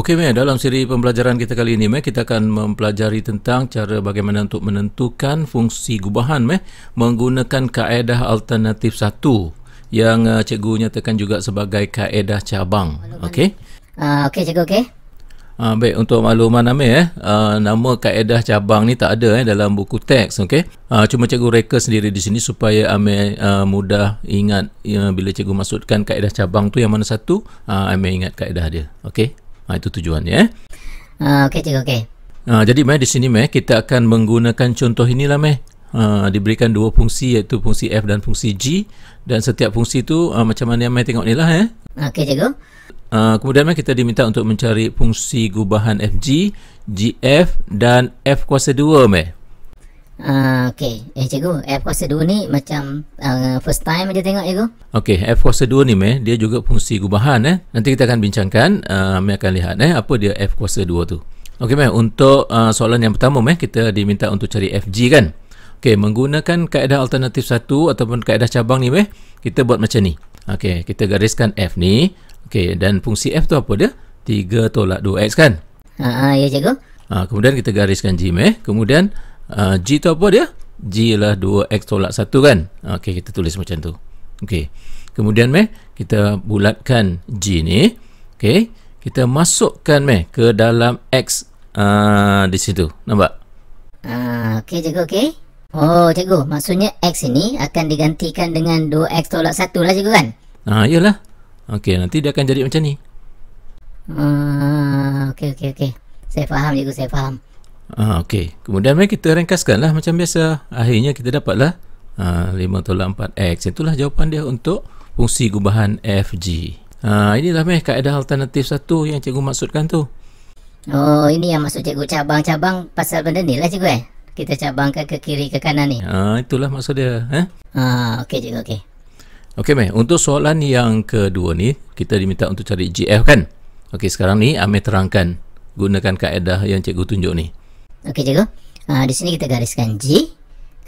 Okey, Mia. Dalam siri pembelajaran kita kali ini, Mia, kita akan mempelajari tentang cara bagaimana untuk menentukan fungsi gubahan, Mia, menggunakan kaedah alternatif satu yang uh, cikgu nyatakan juga sebagai kaedah cabang. Okey? Uh, okey, cikgu. Okey. Uh, baik, untuk makluman Amir, eh, uh, nama kaedah cabang ni tak ada eh, dalam buku teks. Okey? Uh, cuma cikgu reka sendiri di sini supaya Amir uh, mudah ingat uh, bila cikgu maksudkan kaedah cabang tu yang mana satu, uh, Amir ingat kaedah dia. Okey? Ha, itu tujuannya. Eh? Uh, okey, cik. Okey. Ha, jadi, meh, di sini meh, kita akan menggunakan contoh inilah. Meh. Ha, diberikan dua fungsi iaitu fungsi F dan fungsi G. Dan setiap fungsi itu uh, macam mana yang meh tengok ni lah. Eh? Okey, cikgu. Uh, kemudian meh, kita diminta untuk mencari fungsi gubahan FG, GF dan F kuasa 2. Meh. Ah, okay. Eh cikgu, Air Force 2 ni macam uh, first time je tengok cikgu. Okay, Air Force 2 ni meh, dia juga fungsi gubahan eh. Nanti kita akan bincangkan, uh, meh akan lihat eh, apa dia Air Force 2 tu. Okay meh, untuk uh, soalan yang pertama meh, kita diminta untuk cari FG kan. Okay, menggunakan kaedah alternatif 1 ataupun kaedah cabang ni meh, kita buat macam ni. Okay, kita gariskan F ni. Okay, dan fungsi F tu apa dia? 3 tolak 2X kan? Ha, ha, ya cikgu. Ha, kemudian kita gariskan G meh. Kemudian, Ah, G tu apa dia? G ialah 2X tolak 1 kan? Ah, okey, kita tulis macam tu. Okey. Kemudian meh, kita bulatkan G ni. Okey. Kita masukkan meh ke dalam X uh, di situ. Nampak? Okey, cikgu. Okey. Oh, cikgu. Maksudnya X ini akan digantikan dengan 2X tolak 1 lah cikgu kan? Ah, iyalah. Okey, nanti dia akan jadi macam ni. Uh, okey, okey, okey. Saya faham cikgu, saya faham. Ah, okey. Kemudian mari kita ringkaskanlah macam biasa. Akhirnya kita dapatlah ah, 5 tolak 4x. Itulah jawapan dia untuk fungsi gubahan FG. Ah, inilah meh kaedah alternatif satu yang cikgu maksudkan tu. Oh, ini yang maksud cikgu cabang-cabang pasal benda ni lah cikgu eh. Kita cabangkan ke kiri ke kanan ni. Ah, itulah maksud dia. Eh? Ah, okay cikgu, okay. Okey meh, untuk soalan yang kedua ni, kita diminta untuk cari GF kan? Okey, sekarang ni Amir terangkan gunakan kaedah yang cikgu tunjuk ni. Okey cikgu. Uh, di sini kita gariskan G.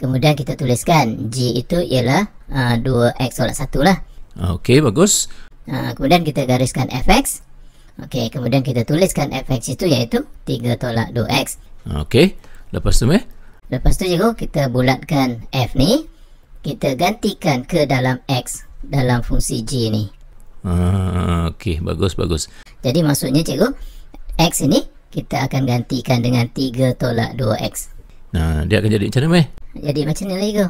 Kemudian kita tuliskan G itu ialah uh, 2X oleh 1 lah. Okey, bagus. Uh, kemudian kita gariskan FX. Okey, kemudian kita tuliskan FX itu iaitu 3 tolak 2X. Okey, lepas tu meh? Lepas tu cikgu, kita bulatkan F ni. Kita gantikan ke dalam X dalam fungsi G ni. Uh, Okey, bagus, bagus. Jadi maksudnya cikgu, X ini kita akan gantikan dengan 3 tolak 2x. Nah, dia akan jadi macam mana, meh? Jadi macam ni lah, Igo.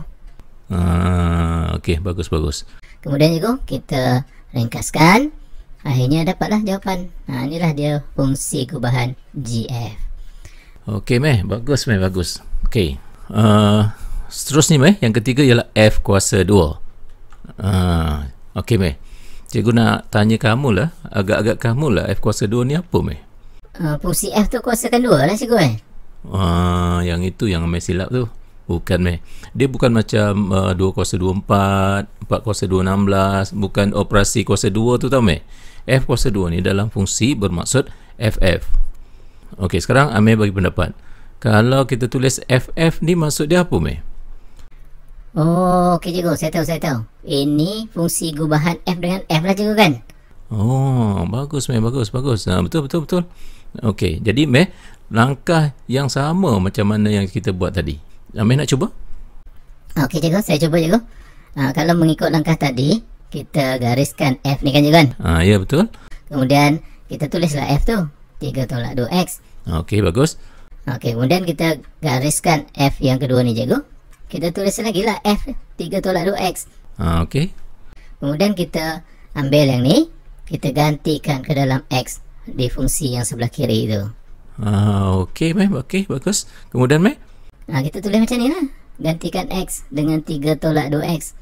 Ah, okey, bagus, bagus. Kemudian, Igo, kita ringkaskan. Akhirnya dapatlah jawapan. Nah, inilah dia fungsi kubahan GF. Okey, meh. Bagus, meh. Bagus. Okey. Uh, seterusnya, meh. Yang ketiga ialah F kuasa 2. Uh, ah, okey, meh. Cikgu nak tanya kamu lah. Agak-agak kamu lah F kuasa 2 ni apa, meh? Fungsi ah, f tu kuasakan dua lah cikgu eh Ah, yang itu yang Amir silap tu Bukan meh. Dia bukan macam uh, ah, 2 kuasa 24, 4 kuasa 216, bukan operasi kuasa 2 tu tau meh. F kuasa 2 ni dalam fungsi bermaksud FF. Okey, sekarang Amir bagi pendapat. Kalau kita tulis FF ni maksud dia apa meh? Oh, okey cikgu. Saya tahu, saya tahu. Ini fungsi gubahan F dengan F lah cikgu kan? Oh, bagus meh, bagus, bagus. Ha, betul, betul, betul. Okey, jadi meh, langkah yang sama macam mana yang kita buat tadi. Ah, meh nak cuba? Okey, cikgu. Saya cuba, cikgu. Ha, kalau mengikut langkah tadi, kita gariskan F ni kan, cikgu kan? Ha, ya, betul. Kemudian, kita tulislah F tu. 3 tolak 2X. Okey, bagus. Okey, kemudian kita gariskan F yang kedua ni, cikgu. Kita tulis lagi lah F 3 tolak 2X. Ha, okey. Kemudian kita ambil yang ni kita gantikan ke dalam X di fungsi yang sebelah kiri itu. Ah, okey, meh, okey, bagus. Kemudian meh? Ah, kita tulis macam ni lah. Gantikan X dengan 3 tolak 2X.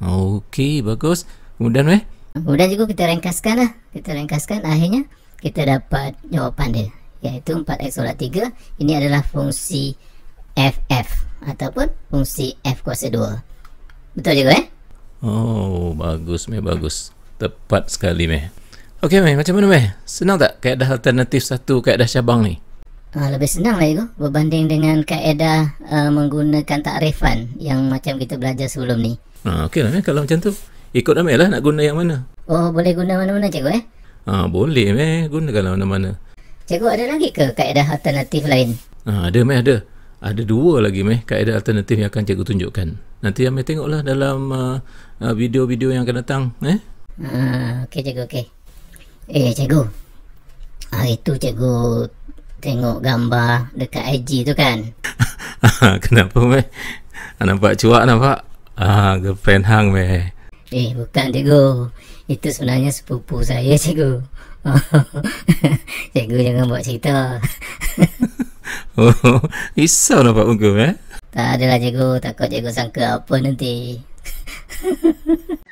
Okey, bagus. Kemudian meh? Kemudian juga kita ringkaskan lah. Kita ringkaskan akhirnya kita dapat jawapan dia. Iaitu 4X tolak 3. Ini adalah fungsi FF ataupun fungsi F kuasa 2. Betul juga eh? Oh, bagus meh, bagus tepat sekali meh. Okey meh, macam mana meh? Senang tak kaedah alternatif satu kaedah cabang ni? Uh, lebih senang lah Igo berbanding dengan kaedah uh, menggunakan takrifan yang macam kita belajar sebelum ni. Ha, uh, Okey lah meh kalau macam tu. Ikut Amir lah nak guna yang mana. Oh boleh guna mana-mana cikgu eh? Ha, uh, boleh meh gunakanlah mana-mana. Cikgu ada lagi ke kaedah alternatif lain? Ha, uh, ada meh ada. Ada dua lagi meh kaedah alternatif yang akan cikgu tunjukkan. Nanti Amir tengoklah dalam uh, video-video yang akan datang eh. Ah, okey cikgu okey. Eh cikgu. ah itu cikgu tengok gambar dekat IG tu kan? Kenapa meh? Ah, nampak cuak nampak. Ah, girlfriend hang meh. Eh, bukan cikgu. Itu sebenarnya sepupu saya cikgu. cikgu jangan buat cerita. oh, risau nampak muka meh. Tak adalah cikgu, takut cikgu sangka apa nanti.